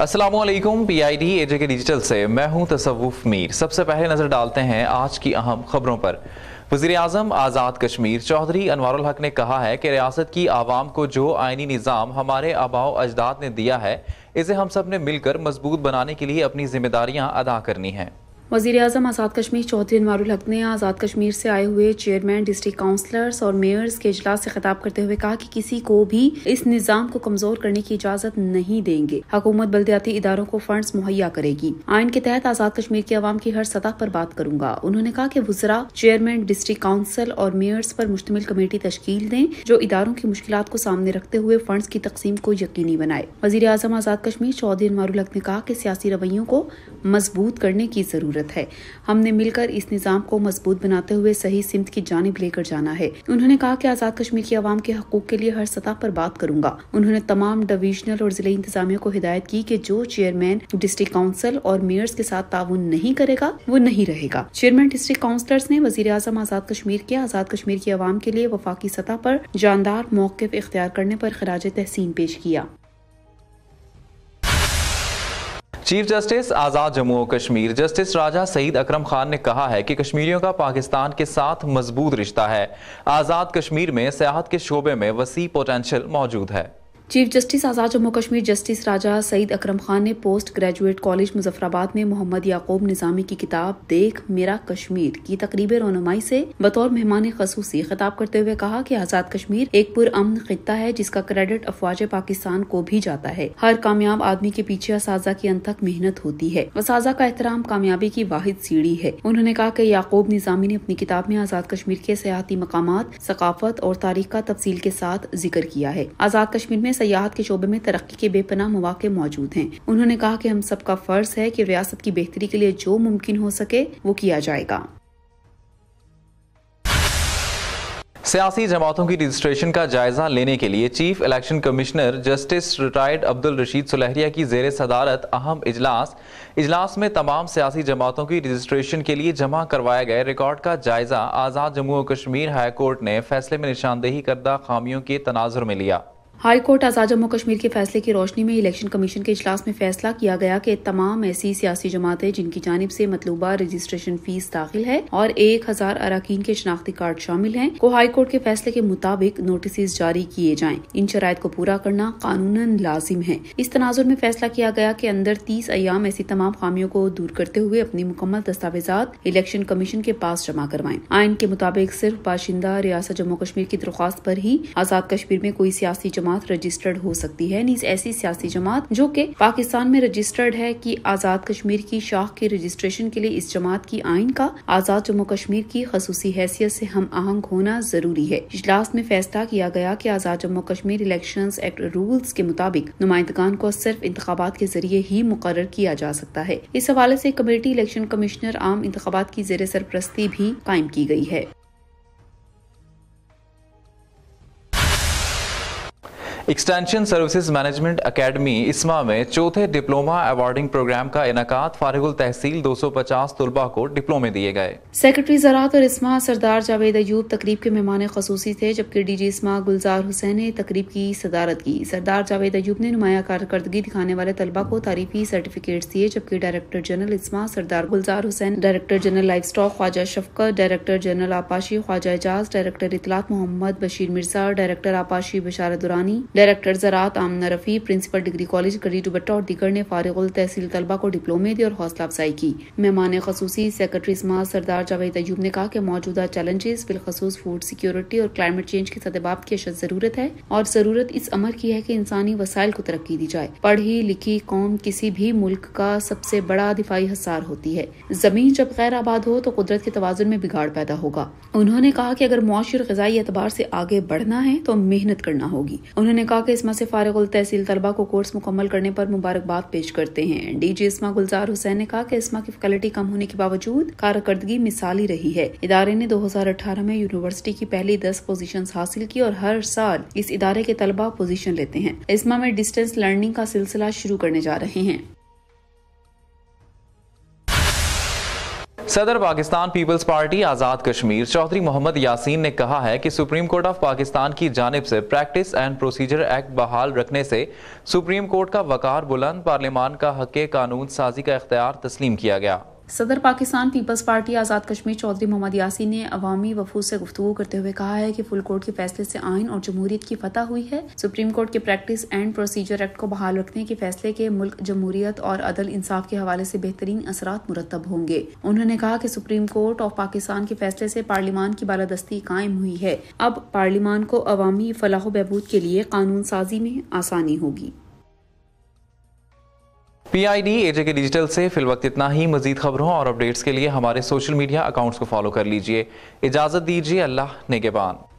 Aslam P I D A J K digital से मैं हूं तसवुफ मीर सबसे पहले नज़र डालते हैं आज की अहम खबरों पर वजीर अजम आज़ाद कश्मीर चौधरी अनवर हक ने कहा है कि रियासत की आवाम को जो आइनी निज़ाम हमारे आबाओ अजदाद ने दिया है इसे हम सब ने मिलकर मजबूत बनाने के लिए अपनी जिम्मेदारियाँ अदा करनी हैं वजीर अजम आज़ाद कश्मीर चौधरी अनवारुल हक ने आज़ाद कश्मीर से आए हुए चेयरमैन डिस्ट्रिक्ट काउंसलर्स और मेयर्स के अजलास से खिताब करते हुए कहा कि किसी को भी इस निज़ाम को कमजोर करने की इजाज़त नहीं देंगे हकूमत बलदयाती इदारों को फंड मुहैया करेगी आइन के तहत आज़ाद कश्मीर की आवाम की हर सतह पर बात करूंगा उन्होंने कहा कि वजरा चेयरमैन डिस्ट्रिक्ट काउंसिल और मेयर्स पर मुश्तमिल कमेटी तश्कील दें जो इदारों की मुश्किल को सामने रखते हुए फंड की तकसीम को यकीनी बनाए वजी अजम आज़ाद कश्मीर चौधरी अनवारुल हक ने कहा कि सियासी रवैयों को मजबूत करने की जरूरत जरूरत है हमने मिलकर इस निज़ाम को मजबूत बनाते हुए सही सिमत की जानब लेकर जाना है उन्होंने कहा की आज़ाद कश्मीर की आवाम के हकूक के लिए हर सतह पर बात करूंगा उन्होंने तमाम डिवीजनल और जिले इंतजामिया को हिदायत की कि जो चेयरमैन डिस्ट्रिक्ट काउंसिल और मेयर्स के साथ ताउन नहीं करेगा वो नहीं रहेगा चेयरमैन डिस्ट्रिक्ट काउंसिलर्स ने वजीर अजम आजाद कश्मीर के आजाद कश्मीर की आवाम के लिए वफाकी सतह पर जानदार मौके इख्तियार करने पर खराज तहसीन पेश किया चीफ जस्टिस आज़ाद जम्मू और कश्मीर जस्टिस राजा सईद अकरम खान ने कहा है कि कश्मीरियों का पाकिस्तान के साथ मजबूत रिश्ता है आज़ाद कश्मीर में सियाहत के शोबे में वसी पोटेंशियल मौजूद है chief justice Azad Jammu Kashmir justice Raja Saeed Akram Khan ने पोस्ट ग्रेजुएट कॉलेज मुजफ्फराबाद में मोहम्मद याकूब निज़ामी की किताब देख मेरा कश्मीर की तकरीब रनुमाई से बतौर मेहमान खसूसी खिताब करते हुए कहा कि आज़ाद कश्मीर एक पुरअमन खत्ता है जिसका क्रेडिट अफवाज पाकिस्तान को भी जाता है हर कामयाब आदमी के पीछे असाजा की अनथक मेहनत होती है असाजा का एहतराम कामयाबी की वाहिद सीढ़ी है उन्होंने कहा की याकूब निज़ामी ने अपनी किताब में आज़ाद कश्मीर के सियाती मकाम सकाफत और तारीख का तफसील के साथ जिक्र किया है आज़ाद कश्मीर में सयाहत के शोबे में तरक्की के बेपना मौाक़े मौजूद हैं उन्होंने कहा कि हम सबका फर्ज है कि रियासत की बेहतरी के लिए जो मुमकिन हो सके वो किया जाएगा सियासी जमातों की रजिस्ट्रेशन का जायजा लेने के लिए chief election commissioner justice retired Abdul Rashid Sulehria की जेर सदारत अहम इजलास इजलास में तमाम सियासी जमातों की रजिस्ट्रेशन के लिए जमा करवाए गए रिकॉर्ड का जायजा आज़ाद जम्मू और कश्मीर हाई कोर्ट ने फैसले में निशानदेही करदा खामियों के तनाजर में लिया हाई कोर्ट आज़ाद जम्मू कश्मीर के फैसले की रोशनी में इलेक्शन कमीशन के इजलास में फैसला किया गया कि तमाम ऐसी सियासी जमातें जिनकी जानब से मतलूबा रजिस्ट्रेशन फीस दाखिल है और एक हजार अरकान के शनाख्ती कार्ड शामिल हैं को हाई कोर्ट के फैसले के मुताबिक नोटिस जारी किए जाएं इन शराय को पूरा करना कानून लाजिम है इस तनाजुर में फैसला किया गया कि अंदर तीस अयाम ऐसी तमाम खामियों को दूर करते हुए अपनी मुकम्मल दस्तावेजात इलेक्शन कमीशन के पास जमा करवाएं आइन के मुताबिक सिर्फ बाशिंदा रियासत जम्मू कश्मीर की दरख्वास्त पर ही आज़ाद कश्मीर में कोई सियासी जमा जमात रजिस्टर्ड हो सकती है नीज ऐसी सियासी जमात जो की पाकिस्तान में रजिस्टर्ड है की आजाद कश्मीर की शाख के रजिस्ट्रेशन के लिए इस जमात की आइन का आजाद जम्मू कश्मीर की खसूसी हैसियत से हम आहंग होना जरूरी है इजलास में फैसला किया गया कि Azad Jammu Kashmir election act rules के मुताबिक नुमाइंदगान को सिर्फ इंतबात के जरिए ही मुकर किया जा सकता है इस हवाले ऐसी कमेटी इलेक्शन कमिश्नर आम इंतबात की जेर सरप्रस्ती भी कायम की गयी है एक्सटेंशन सर्विसेज मैनेजमेंट एकेडमी इसमा में चौथे डिप्लोमा अवार्डिंग प्रोग्राम का इनका फारिगुल तहसील 250 तलबा को डिप्लोमे दिए गए सेक्रेटरी ज़रात और इसमा सरदार जावेद अयूब तकरीब के मेहमान खसूसी थे जबकि डी जी इसमा गुलजार हुसैन ने तकरीब की सदारत की सरदार जावेद अयूब ने नुमाया कारकर्दगी दिखाने वाले तलबा को तारीफी सर्टिफिकेट दिए जबकि डायरेक्टर जनरल इसमा Sardar Gulzar Hussain director general livestock Khawaja Shafqat director general आपाशी ख्वाजा एजाज डायरेक्टर इतलात मोहम्मद बशीर मिर्जा डायरेक्टर आपाशी बशारत दुरानी डायरेक्टर ज़रात Amna Rafi principal degree college करी डुबट्टा और दिगर ने फारगुल तहसील तलबा को डिप्लोमे दी और हौसला अफजाई की मेहमान खसूसी सेक्रेटरी समाज सरदार जावेद अयूब ने कहा कि मौजूदा चैलेंजेस बिलखसूस फूड सिक्योरिटी और क्लाइमेट चेंज के सदबाब की अशद ज़रूरत है और ज़रूरत इस अमर की है कि इंसानी वसाइल को तरक्की दी जाए पढ़ी लिखी कौम किसी भी मुल्क का सबसे बड़ा दिफाई हसार होती है जमीन जब गैर आबाद हो तो कुदरत के तोज़ुन में बिगाड़ पैदा होगा उन्होंने कहा कि अगर मुआशी और गजाई एतबार से आगे बढ़ना है तो मेहनत करना होगी उन्होंने कहा कि इसमा से उल तहसील तलबा को कोर्स मुकम्मल करने पर मुबारकबाद पेश करते हैं डी जी इसमा गुलजार हुसैन ने कहा कि इसमा की फैकल्टी कम होने के बावजूद कारकर्दगी मिसाली रही है इदारे ने दो हजार अठारह में यूनिवर्सिटी की पहली दस पोजिशन हासिल की और हर साल इस इदारे के तलबा पोजिशन लेते हैं इसमा में डिस्टेंस लर्निंग का सिलसिला शुरू करने जा रहे हैं सदर पाकिस्तान पीपल्स पार्टी आज़ाद कश्मीर चौधरी मोहम्मद यासीन ने कहा है कि सुप्रीम कोर्ट ऑफ पाकिस्तान की जानब से प्रैक्टिस एंड प्रोसीजर एक्ट बहाल रखने से सुप्रीम कोर्ट का वकार बुलंद पार्लियामान का हक कानून साजी का अख्तियार तस्लीम किया गया सदर पाकिस्तान पीपल्स पार्टी आज़ाद कश्मीर चौधरी मोहम्मद यासी ने अवामी वफूद से गुफ्तू करते हुए कहा है कि फुल कोर्ट के फैसले से आइन और जमहूरियत की फतह हुई है सुप्रीम कोर्ट के प्रैक्टिस एंड प्रोसीजर एक्ट को बहाल रखने के फैसले के मुल्क जमहूरियत और अदल इंसाफ के हवाले से बेहतरीन असरात मुरतब होंगे उन्होंने कहा कि सुप्रीम कोर्ट ऑफ पाकिस्तान के फैसले से पार्लियामान की बालादस्ती कायम हुई है अब पार्लिमान को अवामी फलाह बहबूद के लिए कानून साजी में आसानी होगी P I D A J K digital से फिल वक्त इतना ही मजीद खबरों और अपडेट्स के लिए हमारे सोशल मीडिया अकाउंट्स को फॉलो कर लीजिए इजाजत दीजिए अल्लाह नेगेबान